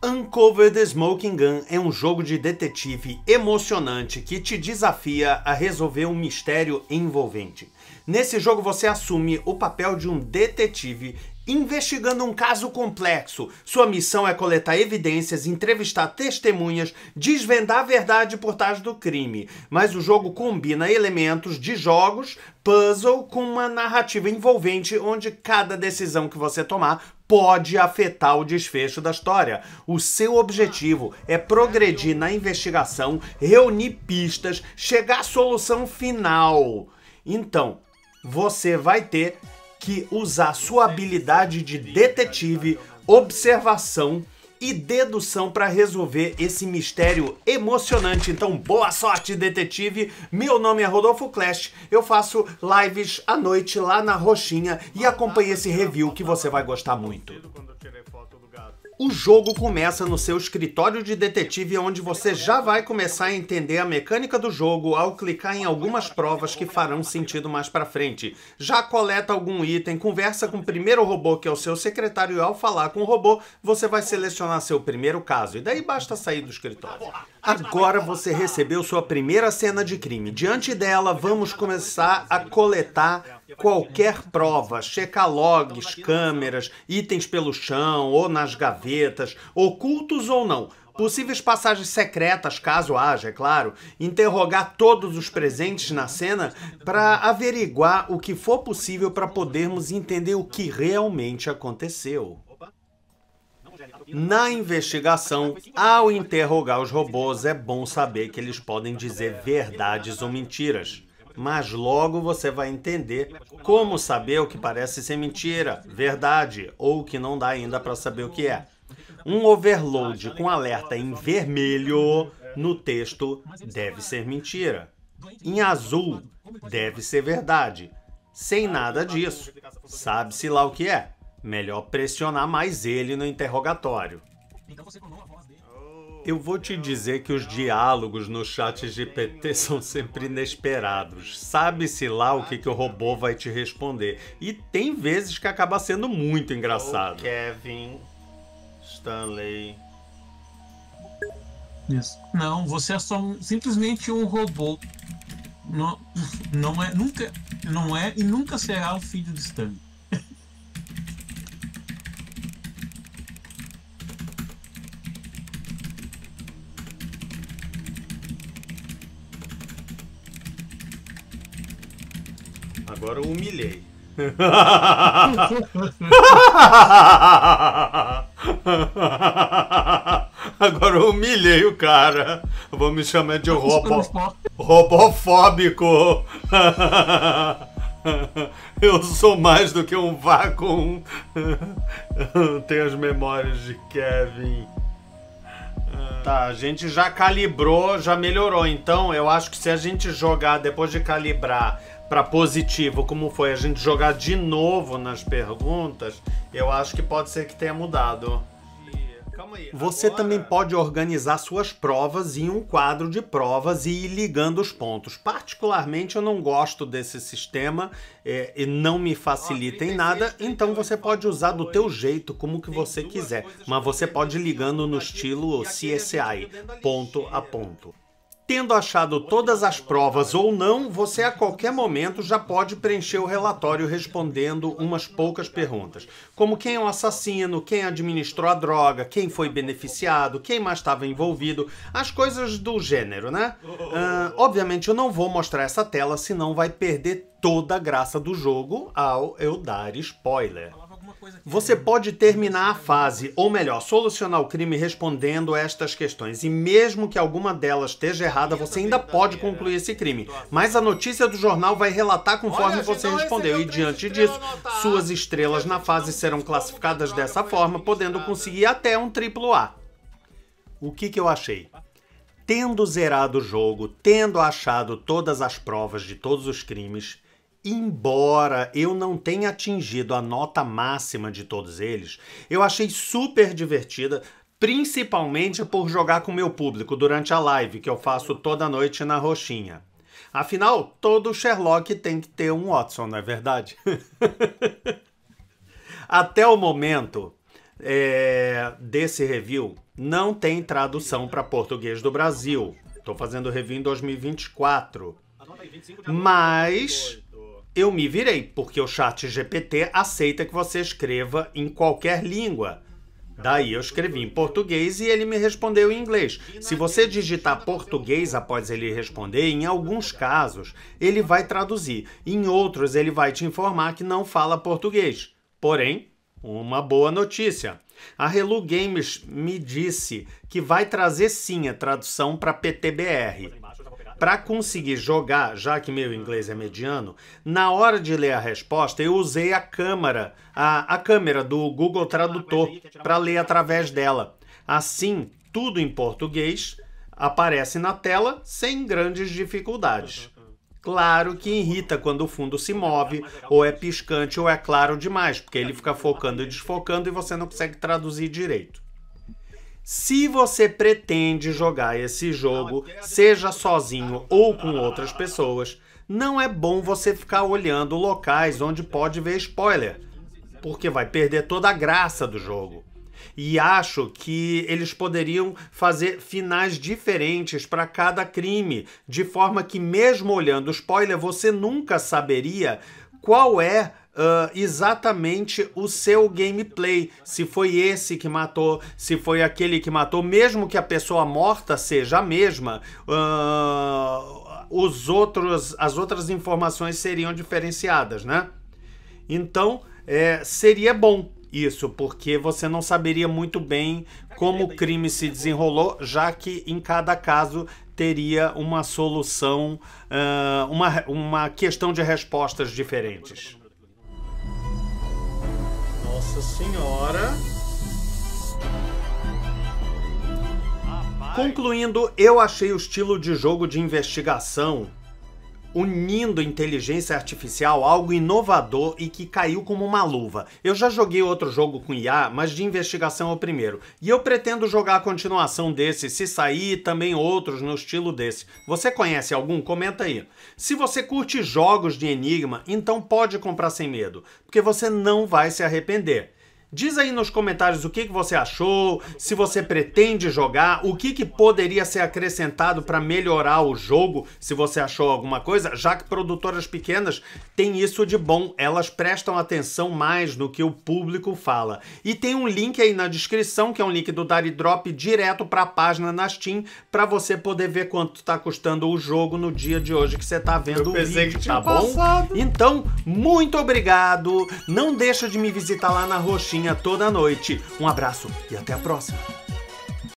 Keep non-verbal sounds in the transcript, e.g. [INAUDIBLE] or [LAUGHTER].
Uncover the Smoking Gun é um jogo de detetive emocionante que te desafia a resolver um mistério envolvente. Nesse jogo você assume o papel de um detetive investigando um caso complexo. Sua missão é coletar evidências, entrevistar testemunhas, desvendar a verdade por trás do crime. Mas o jogo combina elementos de jogos, puzzle com uma narrativa envolvente onde cada decisão que você tomar pode afetar o desfecho da história. O seu objetivo é progredir na investigação, reunir pistas, chegar à solução final. Então, você vai ter que usar sua habilidade de detetive, observação e dedução para resolver esse mistério emocionante. Então, boa sorte, detetive! Meu nome é Rodolfo Clash, eu faço lives à noite lá na Roxinha e acompanhe esse review que você vai gostar muito. O jogo começa no seu escritório de detetive, onde você já vai começar a entender a mecânica do jogo ao clicar em algumas provas que farão sentido mais pra frente. Já coleta algum item, conversa com o primeiro robô, que é o seu secretário, e ao falar com o robô, você vai selecionar seu primeiro caso, e daí basta sair do escritório. Agora você recebeu sua primeira cena de crime. Diante dela, vamos começar a coletar Qualquer prova, checar logs, câmeras, itens pelo chão ou nas gavetas, ocultos ou não, possíveis passagens secretas, caso haja, é claro, interrogar todos os presentes na cena para averiguar o que for possível para podermos entender o que realmente aconteceu. Na investigação, ao interrogar os robôs, é bom saber que eles podem dizer verdades ou mentiras mas logo você vai entender como saber o que parece ser mentira, verdade ou o que não dá ainda para saber o que é. Um overload com alerta em vermelho no texto deve ser mentira. Em azul deve ser verdade. Sem nada disso. Sabe-se lá o que é. Melhor pressionar mais ele no interrogatório. Então você a voz dele. Oh. Eu vou te dizer que os diálogos no chat GPT [LAUGHS] são sempre inesperados. Sabe-se lá o que, que o robô vai te responder. E tem vezes que acaba sendo muito engraçado. Kevin Stanley. Isso. Não, você é só um, simplesmente um robô. Não, [LAUGHS] não é nunca, não é e nunca será o filho de Stanley. Agora eu humilhei. [LAUGHS] Agora eu humilhei o cara. Vou me chamar de robo... robofóbico. Eu sou mais do que um vácuo. Tenho as memórias de Kevin tá. A gente já calibrou, já melhorou. Então, eu acho que se a gente jogar depois de calibrar para positivo, como foi a gente jogar de novo nas perguntas, eu acho que pode ser que tenha mudado. Aí, Você agora... também pode organizar suas provas em um quadro de provas e ir ligando os pontos. Particularmente, eu não gosto desse sistema é, e não me facilita em nada, então você pode usar do teu jeito, como que você quiser, mas você pode ir ligando no estilo CSI, ponto a ponto. Tendo achado todas as provas ou não, você a qualquer momento já pode preencher o relatório respondendo umas poucas perguntas, como quem é o assassino, quem administrou a droga, quem foi beneficiado, quem mais estava envolvido, as coisas do gênero, né? Uh, obviamente eu não vou mostrar essa tela, senão vai perder toda a graça do jogo ao eu dar spoiler. Você é pode terminar a né? fase, ou melhor, solucionar o crime respondendo estas questões. E mesmo que alguma delas esteja errada, você ainda pode né? concluir esse crime. Mas a notícia do jornal vai relatar conforme você respondeu. Então e é diante disso, suas estrelas na fase serão classificadas dessa forma, podendo conseguir até um triplo A. O que, que eu achei? Tendo zerado o jogo, tendo achado todas as provas de todos os crimes, embora eu não tenha atingido a nota máxima de todos eles, eu achei super divertida, principalmente por jogar com meu público durante a live que eu faço toda noite na Roxinha. Afinal, todo Sherlock tem que ter um Watson, não é verdade? [LAUGHS] Até o momento é, desse review, não tem tradução para português do Brasil. Estou fazendo review em 2024. Tá Mas eu me virei, porque o chat GPT aceita que você escreva em qualquer língua. Daí eu escrevi em português e ele me respondeu em inglês. Se você digitar português após ele responder, em alguns casos ele vai traduzir, em outros ele vai te informar que não fala português. Porém, uma boa notícia. A Relu Games me disse que vai trazer sim a tradução para PTBR para conseguir jogar, já que meu inglês é mediano, na hora de ler a resposta, eu usei a câmera, a, a câmera do Google Tradutor ah, para ler através dela. Assim, tudo em português aparece na tela sem grandes dificuldades. Claro que irrita quando o fundo se é move, ou é piscante ou é claro demais, porque ele é fica focando e desfocando e você não consegue traduzir direito. Se você pretende jogar esse jogo, seja sozinho ou com outras pessoas, não é bom você ficar olhando locais onde pode ver spoiler, porque vai perder toda a graça do jogo. E acho que eles poderiam fazer finais diferentes para cada crime, de forma que, mesmo olhando spoiler, você nunca saberia qual é uh, exatamente o seu gameplay. Se foi esse que matou, se foi aquele que matou, mesmo que a pessoa morta seja a mesma, uh, os outros, as outras informações seriam diferenciadas, né? Então, é, seria bom isso, porque você não saberia muito bem como o crime se desenrolou, já que em cada caso teria uma solução, ah, uma, uma questão de respostas diferentes. Nossa Senhora. Concluindo, eu achei o estilo de jogo de investigação unindo inteligência artificial algo inovador e que caiu como uma luva. Eu já joguei outro jogo com IA, mas de investigação é o primeiro. E eu pretendo jogar a continuação desse, se sair, também outros no estilo desse. Você conhece algum? Comenta aí. Se você curte jogos de enigma, então pode comprar sem medo, porque você não vai se arrepender. Diz aí nos comentários o que, que você achou, se você pretende jogar, o que, que poderia ser acrescentado para melhorar o jogo, se você achou alguma coisa, já que produtoras pequenas têm isso de bom, elas prestam atenção mais no que o público fala. E tem um link aí na descrição, que é um link do Dari Drop direto para a página na Steam, para você poder ver quanto está custando o jogo no dia de hoje que você está vendo Eu o vídeo, tá bom? Passado. Então, muito obrigado, não deixa de me visitar lá na Roxinha, toda noite. Um abraço e até a próxima.